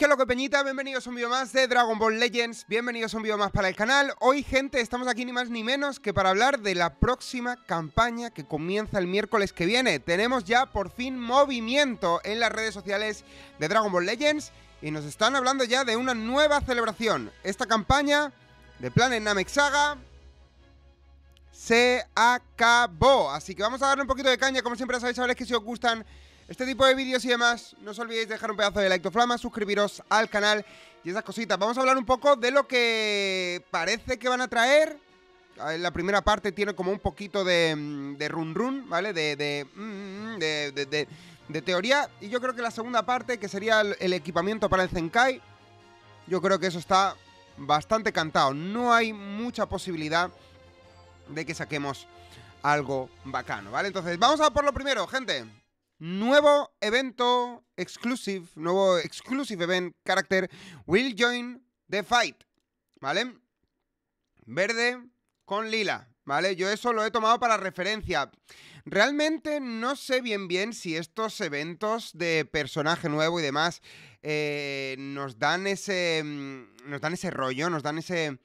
¿Qué lo que Peñita? Bienvenidos a un video más de Dragon Ball Legends, bienvenidos a un video más para el canal. Hoy gente, estamos aquí ni más ni menos que para hablar de la próxima campaña que comienza el miércoles que viene. Tenemos ya por fin movimiento en las redes sociales de Dragon Ball Legends y nos están hablando ya de una nueva celebración. Esta campaña de Planet Namek Saga se acabó, así que vamos a darle un poquito de caña, como siempre sabéis, sabéis que si os gustan este tipo de vídeos y demás, no os olvidéis de dejar un pedazo de like to flama, suscribiros al canal y esas cositas. Vamos a hablar un poco de lo que parece que van a traer. La primera parte tiene como un poquito de, mm, run run, ¿vale? Mm, mm, de de, de, teoría. Y yo creo que la segunda parte, que sería el, equipamiento para el Zenkai, yo creo que eso está bastante cantado. No hay mucha posibilidad de que saquemos algo bacano, ¿vale? Entonces, vamos a por lo primero, gente nuevo evento exclusive, nuevo exclusive event carácter, will join the fight, ¿vale? Verde con lila, ¿vale? Yo eso lo he tomado para referencia. Realmente no sé bien bien si estos eventos de personaje nuevo y demás eh, nos dan ese mm, nos dan ese rollo, nos dan ese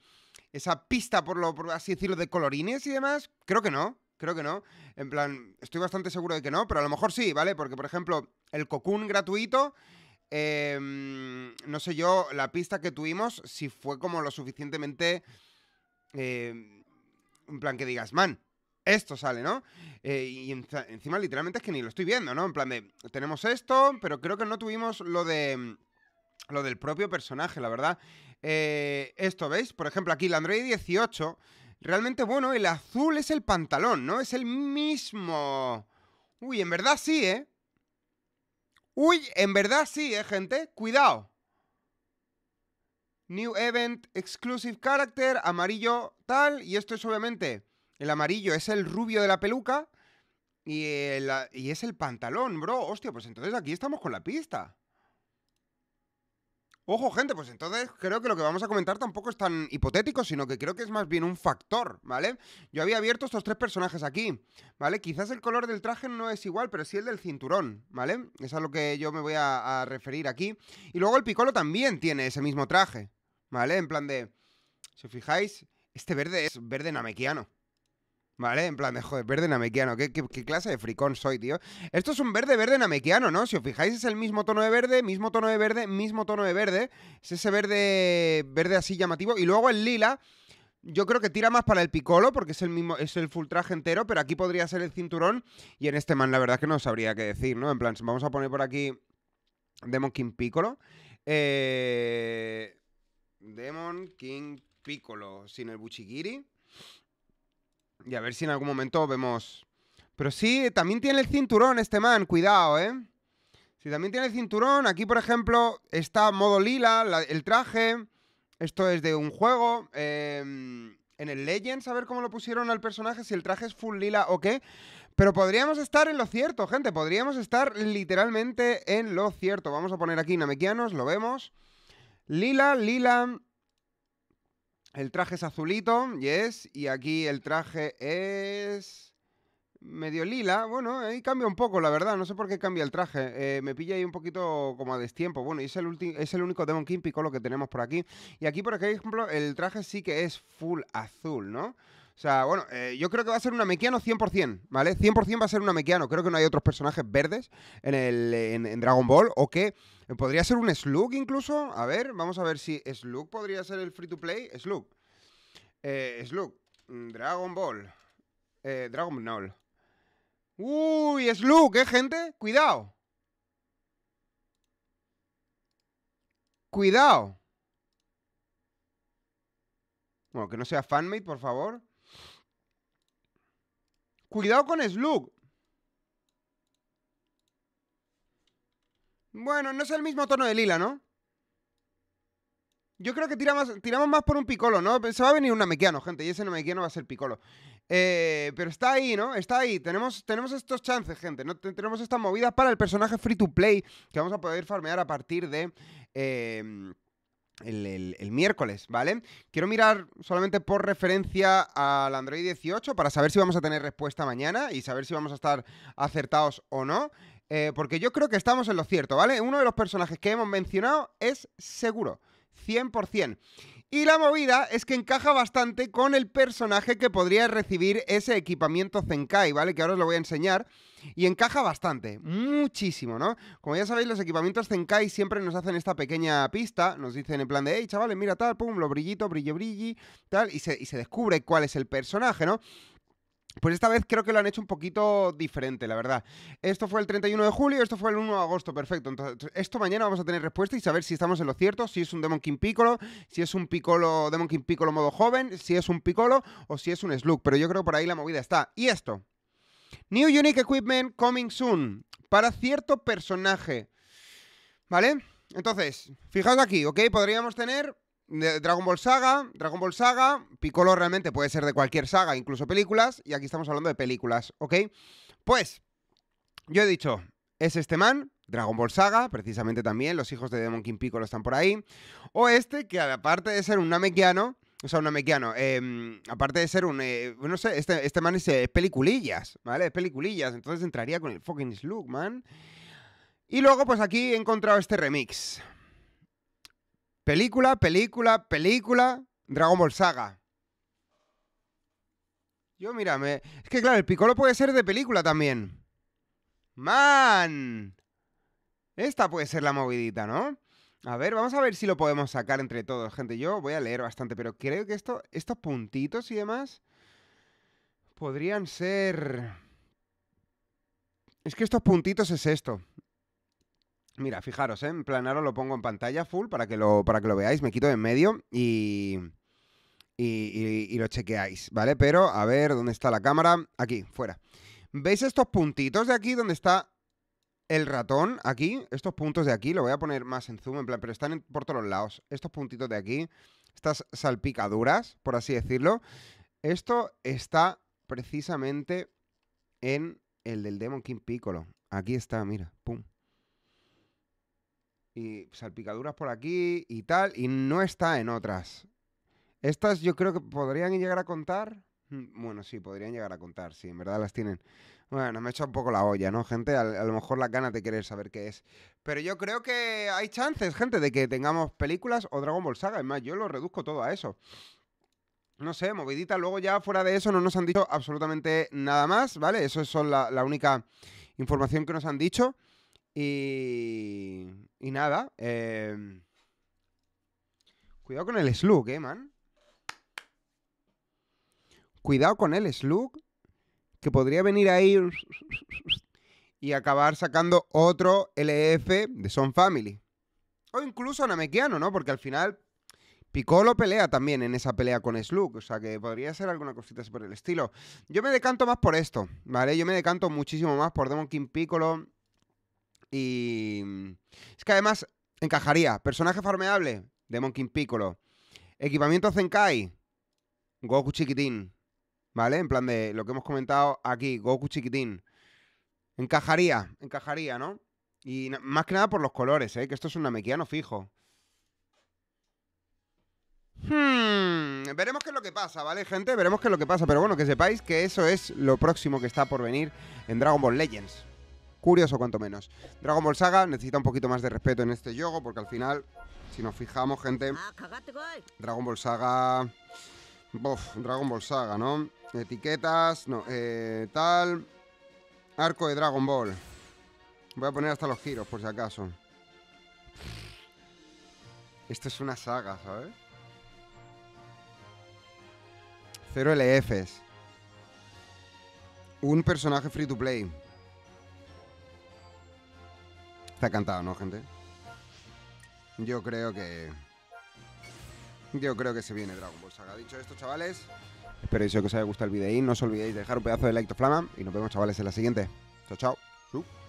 esa pista por lo por así decirlo de colorines y demás. Creo que no. Creo que no. En plan, estoy bastante seguro de que no, pero a lo mejor sí, ¿vale? Porque, por ejemplo, el Cocoon gratuito, em, no sé yo, la pista que tuvimos, si fue como lo suficientemente... Eh, en plan que digas, man, esto sale, ¿no? Eh, y encima literalmente es que ni lo estoy viendo, ¿no? En plan de, tenemos esto, pero creo que no tuvimos lo de... Em, lo del propio personaje, la verdad. Eh, esto, ¿veis? Por ejemplo, aquí la Android 18 realmente bueno. El azul es el pantalón, ¿no? Es el mismo. Uy, en verdad sí, ¿eh? Uy, en verdad sí, ¿eh, gente? Cuidado. New Event, Exclusive Character, amarillo tal. Y esto es obviamente, el amarillo es el rubio de la peluca. Y, y es el pantalón, bro. Hostia, pues entonces aquí estamos con la pista. Ojo, gente, pues entonces creo que lo que vamos a comentar tampoco es tan hipotético, sino que creo que es más bien un factor, ¿vale? Yo había abierto estos tres personajes aquí, ¿vale? Quizás el color del traje no es igual, pero sí el del cinturón, ¿vale? es a lo que yo me voy a, referir aquí. Y luego el picolo también tiene ese mismo traje, ¿vale? En plan de. Si os fijáis, este verde es verde namequiano. ¿Vale? En plan de, joder, verde namequiano. ¿Qué, qué, clase de fricón soy, tío? Esto es un verde verde namequiano, ¿no? Si os fijáis, es el mismo tono de verde, mismo tono de verde, mismo tono de verde. Es ese verde verde así llamativo. Y luego el lila, yo creo que tira más para el picolo, porque es el mismo, es el full traje entero, pero aquí podría ser el cinturón. Y en este man, la verdad es que no sabría qué decir, ¿no? En plan, vamos a poner por aquí Demon King Piccolo. Eh, Demon King Piccolo, sin el Buchigiri. Y a ver si en algún momento vemos. Pero sí, también tiene el cinturón este man, cuidado, ¿eh? Si también tiene el cinturón, aquí por ejemplo está modo lila, el traje. Esto es de un juego. Em, en el Legends, a ver cómo lo pusieron al personaje, si el traje es full lila o qué. Pero podríamos estar en lo cierto, gente. Podríamos estar literalmente en lo cierto. Vamos a poner aquí Namekianos, lo vemos. Lila, lila. El traje es azulito, yes, y aquí el traje es medio lila. Bueno, ahí cambia un poco, la verdad. No sé por qué cambia el traje. Eh, me pilla ahí un poquito como a destiempo. Bueno, y es el, es el único Demon King lo que tenemos por aquí. Y aquí, por ejemplo, el traje sí que es full azul, ¿no? O sea, bueno, eh, yo creo que va a ser un Amequiano 100%, ¿vale? 100% va a ser un Mequiano. Creo que no hay otros personajes verdes en, el, Dragon Ball o que eh, podría ser un Slug incluso. A ver, vamos a ver si Slug podría ser el free to play. Slug. Eh, Slug. Mm, Dragon Ball. Eh, Dragon Ball. Uy, Slug, ¿eh, gente? Cuidado. Cuidado. Bueno, que no sea fanmate, por favor. Cuidado con Slug. Bueno, no es el mismo tono de lila, ¿no? Yo creo que tiramos, tiramos más por un picolo, ¿no? Se va a venir un namequiano, gente, y ese namequiano va a ser picolo. Eh, pero está ahí, ¿no? Está ahí. Tenemos, tenemos estos chances, gente. ¿no? Tenemos estas movidas para el personaje free to play que vamos a poder farmear a partir de. Eh, el, miércoles, ¿vale? Quiero mirar solamente por referencia al Android 18 para saber si vamos a tener respuesta mañana y saber si vamos a estar acertados o no. Eh, porque yo creo que estamos en lo cierto, ¿vale? Uno de los personajes que hemos mencionado es seguro, 100%. Y la movida es que encaja bastante con el personaje que podría recibir ese equipamiento Zenkai, ¿vale? Que ahora os lo voy a enseñar. Y encaja bastante, muchísimo, ¿no? Como ya sabéis, los equipamientos Zenkai siempre nos hacen esta pequeña pista, nos dicen en plan de, hey, chavales, mira tal, pum, lo brillito, brillo, brilli, tal, y se, y se descubre cuál es el personaje, ¿no? Pues esta vez creo que lo han hecho un poquito diferente, la verdad. Esto fue el 31 de julio, esto fue el 1 de agosto, perfecto. Entonces, esto mañana vamos a tener respuesta y saber si estamos en lo cierto, si es un Demon King Piccolo, si es un Piccolo, Demon King Piccolo modo joven, si es un Piccolo o si es un Slug. Pero yo creo que por ahí la movida está. Y esto. New Unique Equipment coming soon. Para cierto personaje. ¿Vale? Entonces, fijaos aquí, ¿ok? Podríamos tener Dragon Ball Saga, Dragon Ball Saga, Piccolo realmente puede ser de cualquier saga, incluso películas, y aquí estamos hablando de películas, ¿ok? Pues, yo he dicho, es este man, Dragon Ball Saga, precisamente también, los hijos de Demon King Piccolo están por ahí, o este, que aparte de ser un Namekiano, o sea, un namekiano. Em, aparte de ser un. Eh, no sé, este, este man eh, es, peliculillas, ¿vale? Es peliculillas. Entonces entraría con el fucking Slug, man. Y luego, pues aquí he encontrado este remix. Película, película, película, Dragon Ball Saga. Yo, mírame... es que claro, el picolo puede ser de película también. ¡Man! Esta puede ser la movidita, ¿no? A ver, vamos a ver si lo podemos sacar entre todos, gente. Yo voy a leer bastante, pero creo que estos puntitos y demás podrían ser... Es que estos puntitos es esto. Mira, fijaros, ¿eh? en plan ahora lo pongo en pantalla full para que lo, para que lo veáis, me quito de en medio y, y, y, lo chequeáis, ¿vale? Pero a ver, ¿dónde está la cámara? Aquí, fuera. ¿Veis estos puntitos de aquí donde está el ratón? Aquí, estos puntos de aquí, lo voy a poner más en zoom, en plan, pero están por todos lados. Estos puntitos de aquí, estas salpicaduras, por así decirlo. Esto está precisamente en el del Demon King Piccolo. Aquí está, mira, pum y salpicaduras por aquí y tal, y no está en otras. Estas yo creo que podrían llegar a contar. Mm, bueno, sí, podrían llegar a contar, sí, en verdad las tienen. Bueno, me he echado un poco la olla, ¿no, gente? A, lo mejor la gana de querer saber qué es. Pero yo creo que hay chances, gente, de que tengamos películas o Dragon Ball Saga. Es más, yo lo reduzco todo a eso. No sé, movidita. Luego ya fuera de eso no nos han dicho absolutamente nada más, ¿vale? Eso es la única información que nos han dicho. Y, nada, em, cuidado con el slug, eh, man. Cuidado con el slug, que podría venir ahí y acabar sacando otro LF de Son Family. O incluso Namekiano, ¿no? Porque al final Piccolo pelea también en esa pelea con Slug, o sea que podría ser alguna cosita por el estilo. Yo me decanto más por esto, ¿vale? Yo me decanto muchísimo más por Demon King Piccolo y mm, es que además encajaría. Personaje formidable Demon King Piccolo. Equipamiento Zenkai, Goku chiquitín. ¿Vale? En plan de lo que hemos comentado aquí, Goku chiquitín. Encajaría, encajaría, ¿no? Y más que nada por los colores, ¿eh? Que esto es un Namekiano fijo. Hmm, veremos qué es lo que pasa, ¿vale, gente? Veremos qué es lo que pasa. Pero bueno, que sepáis que eso es lo próximo que está por venir en Dragon Ball Legends curioso cuanto menos. Dragon Ball Saga necesita un poquito más de respeto en este juego, porque al final, si nos fijamos, gente, ah, Dragon Ball Saga... Bof, Dragon Ball Saga, ¿no? Etiquetas, no, eh, tal... Arco de Dragon Ball. Voy a poner hasta los giros, por si acaso. Esto es una saga, ¿sabes? Cero LFs. Un personaje free to play cantado, ¿no, gente? Yo creo que... Yo creo que se viene Dragon Ball ha Dicho esto, chavales, espero que os haya gustado el y No os olvidéis de dejar un pedazo de like to flama y nos vemos, chavales, en la siguiente. Chao, chao.